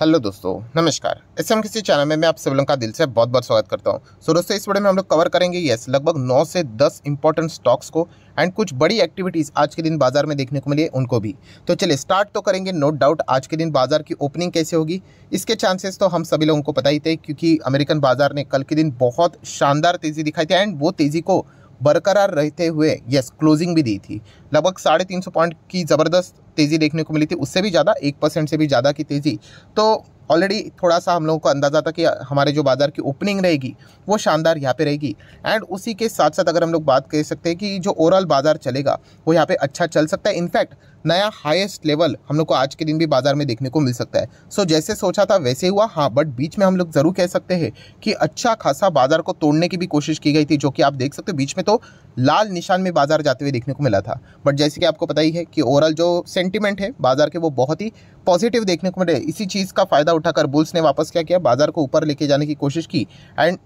hello दोस्तों नमस्कार S M किसी चैनल में मैं आप सभी लोगों का दिल से बहुत बहुत स्वागत करता हूं सो दोस्तों इस वीडियो में हम लोग कवर करेंगे यस लगभग 9 से 10 इंपॉर्टेंट स्टॉक्स को एंड कुछ बड़ी एक्टिविटीज़ आज के दिन बाजार में देखने को मिली उनको भी तो चलिए स्टार्ट तो करेंगे नो डाउट आज के दिन बाजार की ओपनिंग कैसे होगी इसके चांसेस तो हम सभी लोगों को पता ही थे क्योंकि अमेरिकन बाजार ने कल के दिन बहुत शानदार तेज़ी दिखाई थी एंड वो तेज़ी को बरकरार रहते हुए यस क्लोजिंग भी दी थी लगभग साढ़े तीन सौ पॉइंट की ज़बरदस्त तेज़ी देखने को मिली थी उससे भी ज़्यादा एक परसेंट से भी ज़्यादा की तेज़ी तो ऑलरेडी थोड़ा सा हम लोगों को अंदाज़ा था कि हमारे जो बाज़ार की ओपनिंग रहेगी वो शानदार यहाँ पे रहेगी एंड उसी के साथ साथ अगर हम लोग बात कर सकते हैं कि जो ओवरऑल बाज़ार चलेगा वो यहाँ पे अच्छा चल सकता है इनफैक्ट नया हाईएस्ट लेवल हम लोग को आज के दिन भी बाज़ार में देखने को मिल सकता है सो so, जैसे सोचा था वैसे हुआ हाँ बट बीच में हम लोग ज़रूर कह सकते हैं कि अच्छा खासा बाज़ार को तोड़ने की भी कोशिश की गई थी जो कि आप देख सकते हो बीच में तो लाल निशान में बाज़ार जाते हुए देखने को मिला था बट जैसे कि आपको पता ही है कि ओवरऑल जो सेंटिमेंट है बाजार के वो बहुत ही पॉजिटिव देखने को मिले इसी चीज़ का फ़ायदा उठाकर बुल्स ने वापस क्या किया बाजार को ऊपर लेके जाने की कोशिश की एंड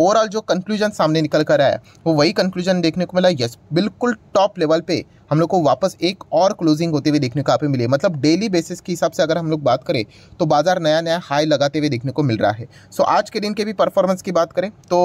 ओवरऑल जो कंक्लूजन सामने निकल कर आया वो वही कंक्लूजन देखने को मिला यस बिल्कुल टॉप लेवल पे हम लोग को वापस एक और क्लोजिंग होते हुए देखने को आप मिले मतलब डेली बेसिस के हिसाब से अगर हम लोग बात करें तो बाजार नया नया हाई लगाते हुए देखने को मिल रहा है सो so, आज के दिन के भी परफॉर्मेंस की बात करें तो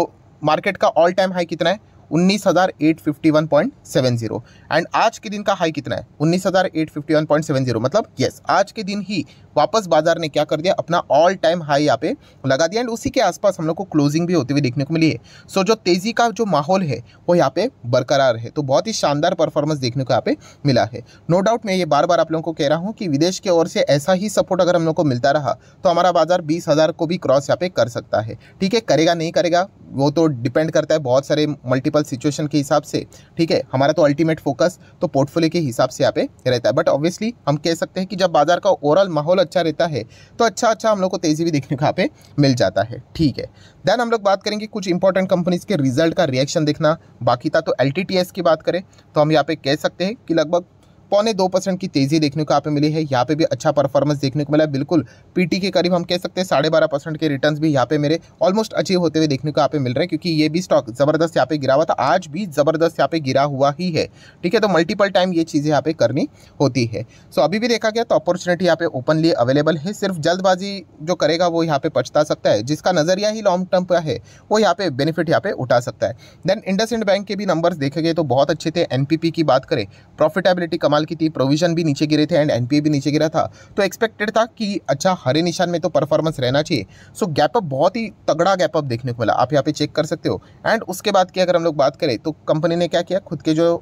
मार्केट का ऑल टाइम हाई कितना है उन्नीस हज़ार eight fifty one point seven zero and आज के दिन का हाई कितना है उन्नीस हज़ार eight fifty one point seven zero मतलब येस आज के दिन ही वापस बाजार ने क्या कर दिया अपना ऑल टाइम हाई यहाँ पे लगा दिया एंड उसी के आसपास हम लोग को क्लोजिंग भी होती हुई देखने को मिली है सो so, जो तेज़ी का जो माहौल है वो यहाँ पे बरकरार है तो बहुत ही शानदार परफॉर्मेंस देखने को यहाँ पे मिला है नो डाउट मैं ये बार बार आप लोगों को कह रहा हूँ कि विदेश की ओर से ऐसा ही सपोर्ट अगर हम लोग को मिलता रहा तो हमारा बाजार बीस हज़ार को भी क्रॉस यहाँ पे कर सकता है ठीक है करेगा नहीं करेगा वो तो डिपेंड करता है बहुत सारे मल्टीपल पर्पल सिचुएशन के हिसाब से ठीक है हमारा तो अल्टीमेट फोकस तो पोर्टफोलियो के हिसाब से यहाँ पे रहता है बट ऑब्वियसली हम कह सकते हैं कि जब बाजार का ओवरऑल माहौल अच्छा रहता है तो अच्छा अच्छा हम लोग को तेज़ी भी देखने को यहाँ पे मिल जाता है ठीक है देन हम लोग बात करेंगे कुछ इंपॉर्टेंट कंपनीज के रिजल्ट का रिएक्शन देखना बाकी था तो एल की बात करें तो हम यहाँ पे कह सकते हैं कि लगभग पौने दो परसेंट की तेज़ी देखने को यहाँ पे मिली है यहाँ पे भी अच्छा परफॉर्मेंस देखने को मिला बिल्कुल पीटी के करीब हम कह सकते हैं साढ़े बारह परसेंट के रिटर्न भी यहाँ पे मेरे ऑलमोस्ट अचीव होते हुए देखने को यहाँ पे मिल रहे हैं क्योंकि ये भी स्टॉक ज़बरदस्त यहाँ पे गिरा हुआ था आज भी ज़बरदस्त यहाँ पे गिरा हुआ ही है ठीक है तो मल्टीपल टाइम ये चीज़ें यहाँ पे करनी होती है सो अभी भी देखा गया तो अपॉर्चुनिटी यहाँ पे ओपनली अवेलेबल है सिर्फ जल्दबाजी जो करेगा वो यहाँ पे पछता सकता है जिसका नज़रिया ही लॉन्ग टर्म का है वो यहाँ पे बेनिफिट यहाँ पे उठा सकता है देन इंडस बैंक के भी नंबर देखे गए तो बहुत अच्छे थे एनपीपी की बात करें प्रॉफिटेबिलिटी कमा इस्तेमाल की थी प्रोविजन भी नीचे गिरे थे एंड एन भी नीचे गिरा था तो एक्सपेक्टेड था कि अच्छा हरे निशान में तो परफॉर्मेंस रहना चाहिए सो गैपअप बहुत ही तगड़ा गैपअप देखने को मिला आप यहाँ पे चेक कर सकते हो एंड उसके बाद की अगर हम लोग बात करें तो कंपनी ने क्या किया खुद के जो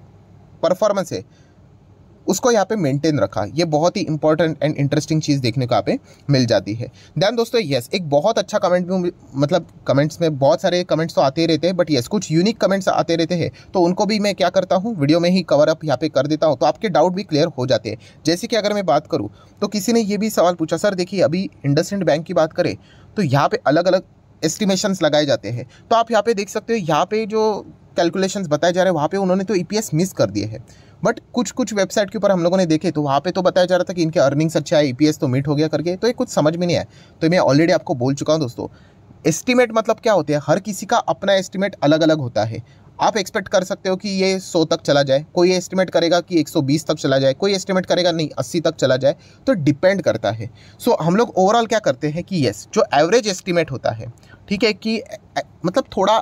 परफॉर्मेंस है उसको यहाँ पे मेंटेन रखा ये बहुत ही इंपॉर्टेंट एंड इंटरेस्टिंग चीज़ देखने को यहाँ पे मिल जाती है दैन दोस्तों येस एक बहुत अच्छा कमेंट भी मतलब कमेंट्स में बहुत सारे कमेंट्स तो आते ही रहते हैं बट येस कुछ यूनिक कमेंट्स आते रहते हैं तो उनको भी मैं क्या करता हूँ वीडियो में ही कवर अप यहाँ पे कर देता हूँ तो आपके डाउट भी क्लियर हो जाते हैं जैसे कि अगर मैं बात करूँ तो किसी ने ये भी सवाल पूछा सर देखिए अभी इंडस्ट बैंक की बात करें तो यहाँ पर अलग अलग एस्टिमेशंस लगाए जाते हैं तो आप यहाँ पे देख सकते हो यहाँ पे जो कैलकुलेशन बताए जा रहे हैं वहाँ पे उन्होंने तो ई e मिस कर दिए हैं बट कुछ कुछ वेबसाइट के ऊपर हम लोगों ने देखे तो वहाँ पे तो बताया जा रहा था कि इनके अर्निंग्स अच्छा है ईपीएस तो मीट हो गया करके तो ये कुछ समझ में नहीं आया तो मैं ऑलरेडी आपको बोल चुका हूँ दोस्तों एस्टिमेट मतलब क्या होते हैं हर किसी का अपना एस्टिमेट अलग अलग होता है आप एक्सपेक्ट कर सकते हो कि ये 100 तक चला जाए कोई एस्टिमेट करेगा कि 120 तक चला जाए कोई एस्टिमेट करेगा नहीं 80 तक चला जाए तो डिपेंड करता है सो so, हम लोग ओवरऑल क्या करते हैं कि येस जो एवरेज एस्टिमेट होता है ठीक है कि मतलब थोड़ा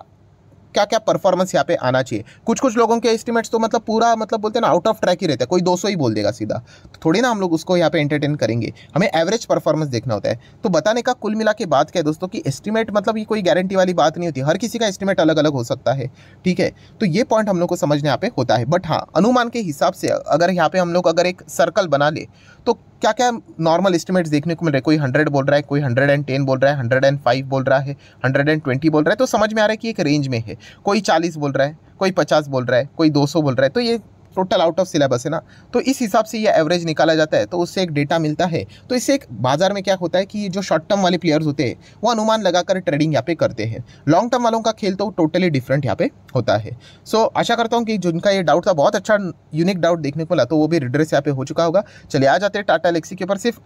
क्या क्या परफॉर्मेंस यहाँ पे आना चाहिए कुछ कुछ लोगों के एस्टिमेट्स तो मतलब पूरा मतलब बोलते हैं ना आउट ऑफ ट्रैक ही रहता है कोई 200 ही बोल देगा सीधा तो थोड़ी ना हम लोग उसको यहाँ पे एंटरटेन करेंगे हमें एवरेज परफॉर्मेंस देखना होता है तो बताने का कुल मिला के बात क्या है दोस्तों की एस्टिमेट मतलब ये कोई गारंटी वाली बात नहीं होती हर किसी का एस्टिमेट अलग अलग हो सकता है ठीक है तो ये पॉइंट हम लोग को समझने यहाँ पे होता है बट हाँ अनुमान के हिसाब से अगर यहाँ पे हम लोग अगर एक सर्कल बना ले तो क्या क्या नॉर्मल एस्टिमेट्स देखने को मिल रहे हैं कोई हंड्रेड बोल रहा है कोई हंड्रेड एंड टेन बोल रहा है हंड्रेड एंड फाइव बोल रहा है हंड्रेड एंड ट्वेंटी बोल रहा है तो समझ में आ रहा है कि एक रेंज में है कोई चालीस बोल रहा है कोई पचास बोल रहा है कोई दो सौ बोल रहा है तो ये टोटल आउट ऑफ सिलेबस है ना तो इस हिसाब से ये एवरेज निकाला जाता है तो उससे एक डेटा मिलता है तो इससे एक बाजार में क्या होता है कि जो शॉर्ट टर्म वाले प्लेयर्स होते हैं वो अनुमान लगाकर ट्रेडिंग यहाँ पे करते हैं लॉन्ग टर्म वालों का खेल तो टोटली डिफरेंट यहाँ पे होता है सो so, आशा करता हूँ कि जिनका ये डाउट था बहुत अच्छा यूनिक डाउट देखने को मिला तो वो भी रिड्रेस यहाँ पे हो चुका होगा चलिए आ जाते हैं टाटा लेक्सी के ऊपर सिर्फ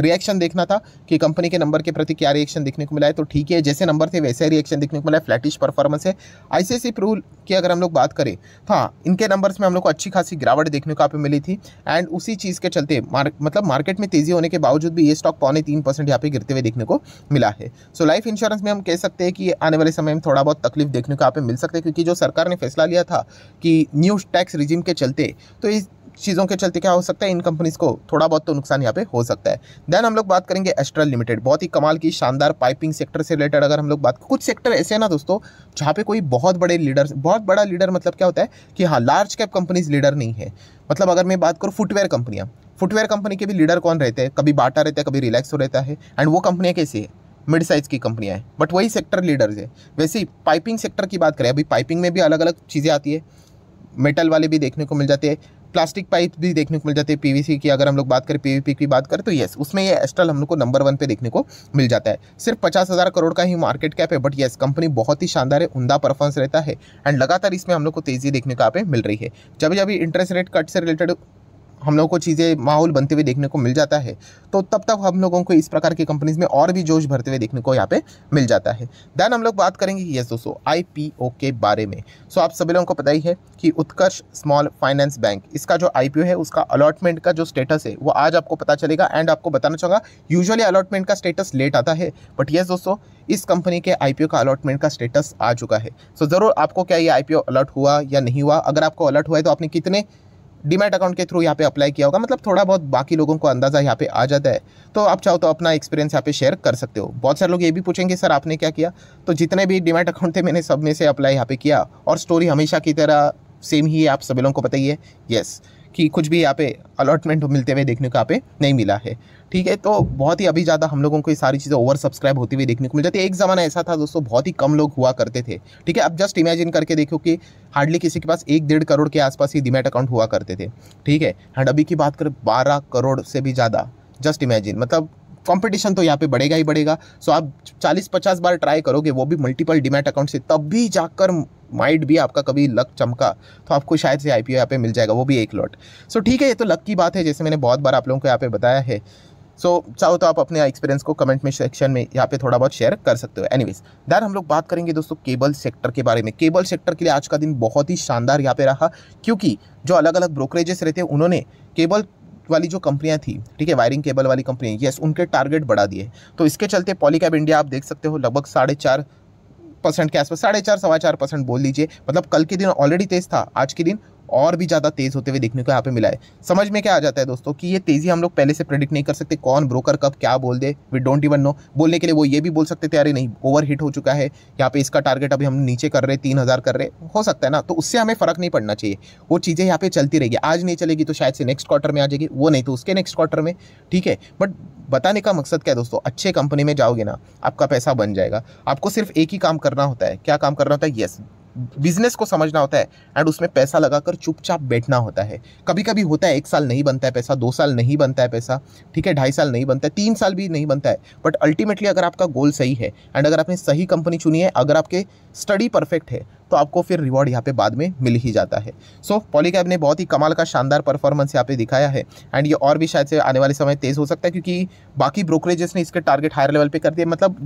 रिएक्शन देखना था कि कंपनी के नंबर के प्रति क्या रिएक्शन देखने को मिला है तो ठीक है जैसे नंबर थे वैसे रिएक्शन देखने को मिला है फ्लैटिश परफॉर्मेंस है आईसीआईसी प्रूल की अगर हम लोग बात करें तो हाँ इनके नंबर्स में हम लोग को अच्छी खासी गिरावट देखने को आप मिली थी एंड उसी चीज़ के चलते मार मतलब मार्केट में तेज़ी होने के बावजूद भी ये स्टॉक पौने तीन परसेंट यहाँ पे गिरते हुए देखने को मिला है सो लाइफ इंश्योरेंस में हम कह सकते हैं कि आने वाले समय में थोड़ा बहुत तकलीफ देखने को आप मिल सकते हैं क्योंकि जो सरकार ने फैसला लिया था कि न्यू टैक्स रिजिम के चलते तो इस चीज़ों के चलते क्या हो सकता है इन कंपनीज़ को थोड़ा बहुत तो नुकसान यहाँ पे हो सकता है देन हम लोग बात करेंगे एस्ट्रल लिमिटेड बहुत ही कमाल की शानदार पाइपिंग सेक्टर से रिलेटेड अगर हम लोग बात कुछ सेक्टर ऐसे हैं ना दोस्तों जहाँ पे कोई बहुत बड़े लीडर बहुत बड़ा लीडर मतलब क्या होता है कि हाँ लार्ज कैप कंपनीज लीडर नहीं है मतलब अगर मैं बात करूँ फुटवेयर कंपनियाँ फुटवेयर कंपनी के भी लीडर कौन रहते हैं कभी बाटा रहता है कभी रिलैक्स हो रहता है एंड वो कंपनियाँ कैसी है मिड साइज़ की कंपनियाँ हैं बट वही सेक्टर लीडर्स है वैसे ही पाइपिंग सेक्टर की बात करें अभी पाइपिंग में भी अलग अलग चीज़ें आती है मेटल वाले भी देखने को मिल जाते हैं प्लास्टिक पाइप भी देखने को मिल जाते हैं पीवीसी की अगर हम लोग बात करें पीवीपी की बात करें तो येस उसमें ये एस्ट्रल हम लोग को नंबर वन पे देखने को मिल जाता है सिर्फ पचास हज़ार करोड़ का ही मार्केट कैप है बट येस कंपनी बहुत ही शानदार है उमदा परफॉर्मेंस रहता है एंड लगातार इसमें हम लोग को तेज़ी देखने को यहाँ मिल रही है जब जब इंटरेस्ट रेट कट से रिलेटेड हम लोगों को चीज़ें माहौल बनते हुए देखने को मिल जाता है तो तब तक हम लोगों को इस प्रकार की कंपनीज़ में और भी जोश भरते हुए देखने को यहाँ पे मिल जाता है दैन हम लोग बात करेंगे यस दोस्तों आई के बारे में सो आप सभी लोगों को पता ही है कि उत्कर्ष स्मॉल फाइनेंस बैंक इसका जो आई है उसका अलॉटमेंट का जो स्टेटस है वो आज आपको पता चलेगा एंड आपको बताना चाहूँगा यूजअली अलॉटमेंट का स्टेटस लेट आता है बट येस दोस्तों इस कंपनी के आई का अलॉटमेंट का स्टेटस आ चुका है सो so, ज़रूर आपको क्या ये आई अलॉट हुआ या नहीं हुआ अगर आपको अलर्ट हुआ है तो आपने कितने डीमेट अकाउंट के थ्रू यहाँ पे अप्लाई किया होगा मतलब थोड़ा बहुत बाकी लोगों को अंदाज़ा यहाँ पे आ जाता है तो आप चाहो तो अपना एक्सपीरियंस यहाँ पे शेयर कर सकते हो बहुत सारे लोग ये भी पूछेंगे सर आपने क्या किया तो जितने भी डीमेट अकाउंट थे मैंने सब में से अप्लाई यहाँ पे किया और स्टोरी हमेशा की तरह सेम ही है आप सभी लोगों को बताइए येस कि कुछ भी यहाँ पे अलॉटमेंट मिलते हुए देखने को यहाँ पे नहीं मिला है ठीक है तो बहुत ही अभी ज़्यादा हम लोगों को ये सारी चीज़ें ओवर सब्सक्राइब होती हुई देखने को मिल जाती है एक ज़माना ऐसा था दोस्तों बहुत ही कम लोग हुआ करते थे ठीक है अब जस्ट इमेजिन करके देखो कि हार्डली किसी के पास एक डेढ़ करोड़ के आसपास ही डिमेट अकाउंट हुआ करते थे ठीक है एंड अभी की बात करें बारह करोड़ से भी ज़्यादा जस्ट इमेजिन मतलब कंपटीशन तो यहाँ पे बढ़ेगा ही बढ़ेगा सो आप 40-50 बार ट्राई करोगे वो भी मल्टीपल डिमेट अकाउंट से तब भी जाकर माइड भी आपका कभी लक चमका तो आपको शायद से आई पी यहाँ पे मिल जाएगा वो भी एक लॉट सो ठीक है ये तो लक की बात है जैसे मैंने बहुत बार आप लोगों को यहाँ पे बताया है सो so, चाहो तो आप अपने एक्सपीरियंस को कमेंट में सेक्शन में यहाँ पे थोड़ा बहुत शेयर कर सकते हो एनीवेज दैर हम लोग बात करेंगे दोस्तों केबल सेक्टर के बारे में केबल सेक्टर के लिए आज का दिन बहुत ही शानदार यहाँ पे रहा क्योंकि जो अलग अलग ब्रोकरेजेस रहते हैं उन्होंने केबल वाली जो कंपनियां थी ठीक है वायरिंग केबल वाली कंपनियाँ येस उनके टारगेट बढ़ा दिए तो इसके चलते पॉलीकैब इंडिया आप देख सकते हो लगभग साढ़े चार परसेंट के आसपास साढ़े चार सवा चार परसेंट बोल लीजिए मतलब कल के दिन ऑलरेडी तेज था आज के दिन और भी ज़्यादा तेज़ होते हुए देखने को यहाँ पे मिला है समझ में क्या आ जाता है दोस्तों कि ये तेज़ी हम लोग पहले से प्रेडिक्ट नहीं कर सकते कौन ब्रोकर कब क्या बोल दे वी डोंट इवन नो बोलने के लिए वो ये भी बोल सकते थे अरे नहीं ओवर हिट हो चुका है यहाँ पे इसका टारगेट अभी हम नीचे कर रहे तीन हज़ार कर रहे हो सकता है ना तो उससे हमें फ़र्क नहीं पड़ना चाहिए वो चीज़ें यहाँ पे चलती रहेगी आज नहीं चलेगी तो शायद से नेक्स्ट क्वार्टर में आ जाएगी वो नहीं तो उसके नेक्स्ट क्वार्टर में ठीक है बट बताने का मकसद क्या है दोस्तों अच्छे कंपनी में जाओगे ना आपका पैसा बन जाएगा आपको सिर्फ एक ही काम करना होता है क्या काम करना होता है यस बिजनेस को समझना होता है एंड उसमें पैसा लगाकर चुपचाप बैठना होता है कभी कभी होता है एक साल नहीं बनता है पैसा दो साल नहीं बनता है पैसा ठीक है ढाई साल नहीं बनता है तीन साल भी नहीं बनता है बट अल्टीमेटली अगर आपका गोल सही है एंड अगर आपने सही कंपनी चुनी है अगर आपके स्टडी परफेक्ट है तो आपको फिर रिवॉर्ड यहाँ पे बाद में मिल ही जाता है सो so, पॉलीकैब ने बहुत ही कमाल का शानदार परफॉर्मेंस यहाँ पे दिखाया है एंड ये और भी शायद से आने वाले समय तेज़ हो सकता है क्योंकि बाकी ब्रोकरेजेस ने इसके टारगेट हायर लेवल पे कर दिए मतलब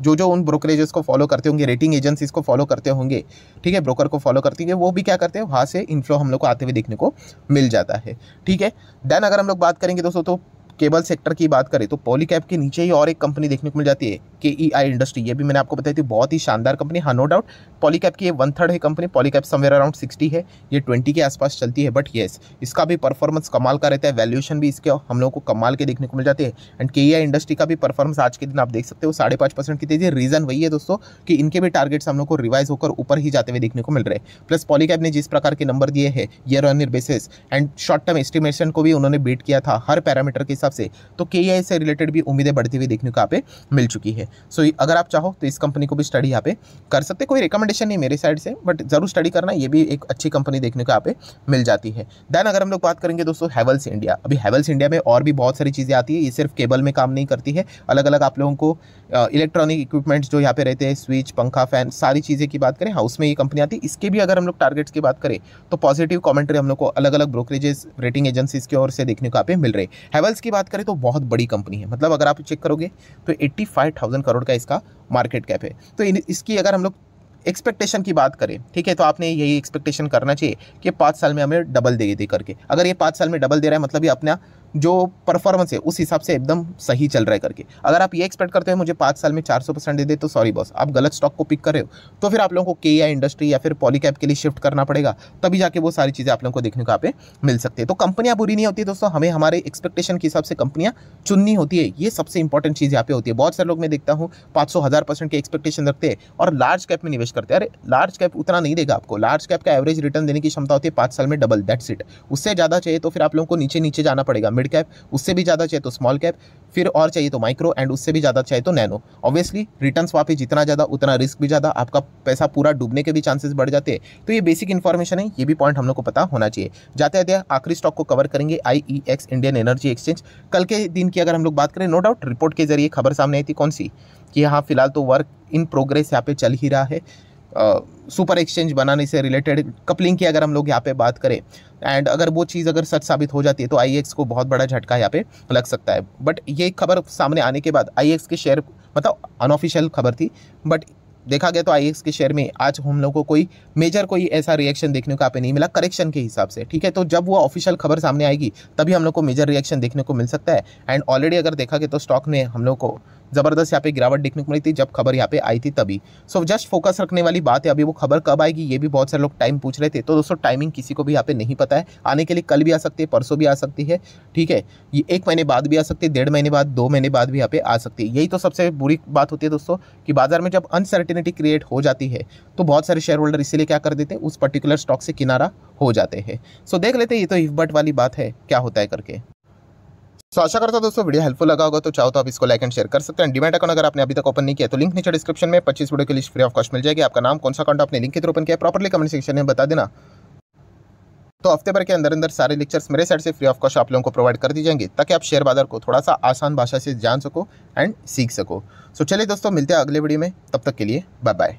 जो जो उन ब्रोकरेजेस को फॉलो करते होंगे रेटिंग एजेंसीज को फॉलो करते होंगे ठीक है ब्रोकर को फॉलो करती है वो भी क्या करते हैं वहाँ से इनफ्लो हम लोग को आते हुए देखने को मिल जाता है ठीक है देन अगर हम लोग बात करेंगे दोस्तों तो केबल सेक्टर की बात करें तो पॉलीकैब के नीचे ही और एक कंपनी देखने को मिल जाती है के ई आई इंडस्ट्री ये भी मैंने आपको बताई थी बहुत ही शानदार कंपनी हाँ नो डाउट पॉलीकैप की ये वन थर्ड है company Polycab somewhere around sixty है ये ट्वेंटी के आसपास चलती है बट येस इसका भी परफॉर्मेंस कमाल का रहता है वैल्यूएशन भी इसके हम लोग को कमाल के देखने को मिल जाते हैं एंड के ई इंडस्ट्री का भी परफॉर्मेंस आज के दिन आप देख सकते हो साढ़े पाँच परसेंट की तेजी रीज़न वही है दोस्तों कि इनके भी टारगेट्स हम लोग को रिवाइज होकर ऊपर ही जाते हुए देखने को मिल रहे हैं प्लस पॉलीकैप ने जिस प्रकार के नंबर दिए है year on year basis and short term estimation को भी उन्होंने बीट किया था हर पैरामीटर के हिसाब से तो के e से रिलेटेड भी उम्मीदें बढ़ती हुई देखने को आप मिल चुकी है है सो so, अगर आप चाहो तो इस कंपनी को भी स्टडी यहाँ पे कर सकते कोई रिकमेंडेशन नहीं मेरे साइड से बट ज़रूर स्टडी करना ये भी एक अच्छी कंपनी देखने को यहाँ पे मिल जाती है देन अगर हम लोग बात करेंगे दोस्तों हैवल्स इंडिया अभी हैवल्स इंडिया में और भी बहुत सारी चीज़ें आती है ये सिर्फ केबल में काम नहीं करती है अलग अलग आप लोगों को इलेक्ट्रॉनिक इक्विपमेंट्स जो यहाँ पे रहते हैं स्विच पंखा फैन सारी चीज़ें की बात करें हाउस में ये कंपनी आती है इसके भी अगर हम लोग टारगेट्स की बात करें तो पॉजिटिव कॉमेंट्री हम लोग को अलग अलग ब्रोकरेजेस रेटिंग एजेंसीज की ओर से देखने को यहाँ पे मिल रही हैवल्स की बात करें तो बहुत बड़ी कंपनी है मतलब अगर आप चेक करोगे तो एट्टी फाइव थाउजेंड करोड़ का इसका मार्केट कैप है तो इन, इसकी अगर हम लोग एक्सपेक्टेशन की बात करें ठीक है तो आपने यही एक्सपेक्टेशन करना चाहिए कि पाँच साल में हमें डबल दे दे करके अगर ये पाँच साल में डबल दे रहा है मतलब ये अपना जो परफॉर्मेंस है उस हिसाब से एकदम सही चल रहा है करके अगर आप ये एक्सपेक्ट करते हैं मुझे पाँच साल में चार सौ परसेंट दे दे तो सॉरी बॉस आप गलत स्टॉक को पिक कर रहे हो तो फिर आप लोगों को के या इंडस्ट्री या फिर पॉलीकैप के लिए शिफ्ट करना पड़ेगा तभी जाके वो सारी चीज़ें आप लोगों को देखने को आप मिल सकती है तो कंपनियाँ बुरी नहीं होती दोस्तों हमें हमारे एक्सपेक्टेशन के हिसाब से कंपनियाँ चुननी होती है ये सबसे इंपॉर्टेंट चीज़ यहाँ पे होती है बहुत सारे लोग मैं देखता हूँ पाँच सौ हज़ार परसेंट के एक्सपेक्टेशन रखते हैं और लार्ज कैप में निवेश करते हैं अरे लार्ज कैप उतना नहीं देगा आपको लार्ज कैप का एवरेज रिटर्न देने की क्षमता होती है पाँच साल में डबल दैट्स इट उससे ज़्यादा चाहिए तो फिर आप लोगों को नीचे नीचे जाना पड़ेगा मिड मिड कैप उससे भी ज़्यादा चाहिए तो स्मॉल कैप फिर और चाहिए तो माइक्रो एंड उससे भी ज़्यादा चाहिए तो नैनो ऑब्वियसली रिटर्न्स वहाँ पे जितना ज़्यादा उतना रिस्क भी ज़्यादा आपका पैसा पूरा डूबने के भी चांसेस बढ़ जाते हैं तो ये बेसिक इन्फॉर्मेशन है ये भी पॉइंट हम लोग को पता होना चाहिए जाते जाते आखिरी स्टॉक को कवर करेंगे आई इंडियन एनर्जी एक्सचेंज कल के दिन की अगर हम लोग बात करें नो डाउट रिपोर्ट के जरिए खबर सामने आई थी कौन सी कि हाँ फिलहाल तो वर्क इन प्रोग्रेस यहाँ पे चल ही रहा है सुपर एक्सचेंज बनाने से रिलेटेड कपलिंग की अगर हम लोग यहाँ पे बात करें एंड अगर वो चीज़ अगर सच साबित हो जाती है तो आई को बहुत बड़ा झटका यहाँ पे लग सकता है बट ये खबर सामने आने के बाद आई के शेयर मतलब अनऑफिशियल खबर थी बट देखा गया तो आई के शेयर में आज हम लोग को कोई मेजर कोई ऐसा रिएक्शन देखने को आप नहीं मिला करेक्शन के हिसाब से ठीक है तो जब वो ऑफिशियल खबर सामने आएगी तभी हम लोग को मेजर रिएक्शन देखने को मिल सकता है एंड ऑलरेडी अगर देखा गया तो स्टॉक ने हम लोग को ज़बरदस्त यहाँ पे गिरावट देखने को मिली थी जब खबर यहाँ पे आई थी तभी सो जस्ट फोकस रखने वाली बात है अभी वो खबर कब आएगी ये भी बहुत सारे लोग टाइम पूछ रहे थे तो दोस्तों टाइमिंग किसी को भी यहाँ पे नहीं पता है आने के लिए कल भी आ सकती है परसों भी आ सकती है ठीक है ये एक महीने बाद भी आ सकती है डेढ़ महीने बाद दो महीने बाद भी यहाँ पे आ सकती है यही तो सबसे बुरी बात होती है दोस्तों कि बाजार में जब अनसर्टेनिटी क्रिएट हो जाती है तो बहुत सारे शेयर होल्डर इसीलिए क्या कर देते हैं उस पर्टिकुलर स्टॉक से किनारा हो जाते हैं सो देख लेते हैं ये तो इफबट वाली बात है क्या होता है करके सो आशा करता हूँ दोस्तों वीडियो हेल्पफुल लगा होगा तो चाहो तो आप इसको लाइक एंड शेयर कर सकते हैं डिमेट अकाउंट अगर आपने अभी तक ओपन नहीं किया तो लिंक नीचे डिस्क्रिप्शन में पच्चीस वीडियो की लिस्ट फ्री ऑफ कॉस्ट मिल जाएगी आपका नाम कौन सा अकाउंट आपने लिंक के थ्रू ओपन किया प्रॉपरली कमेंट सेक्शन में बता देना तो हफ्ते भर के अंदर अंदर सारे लेक्चर्स मेरे साइड से फ्री ऑफ कॉस्ट आप लोगों को प्रोवाइड कर दी जाएंगे ताकि आप शेयर बाजार को थोड़ा सा आसान भाषा से जान सको एंड सीख सको सो चलिए दोस्तों मिलते हैं अगले वीडियो में तब तक के लिए बाय बाय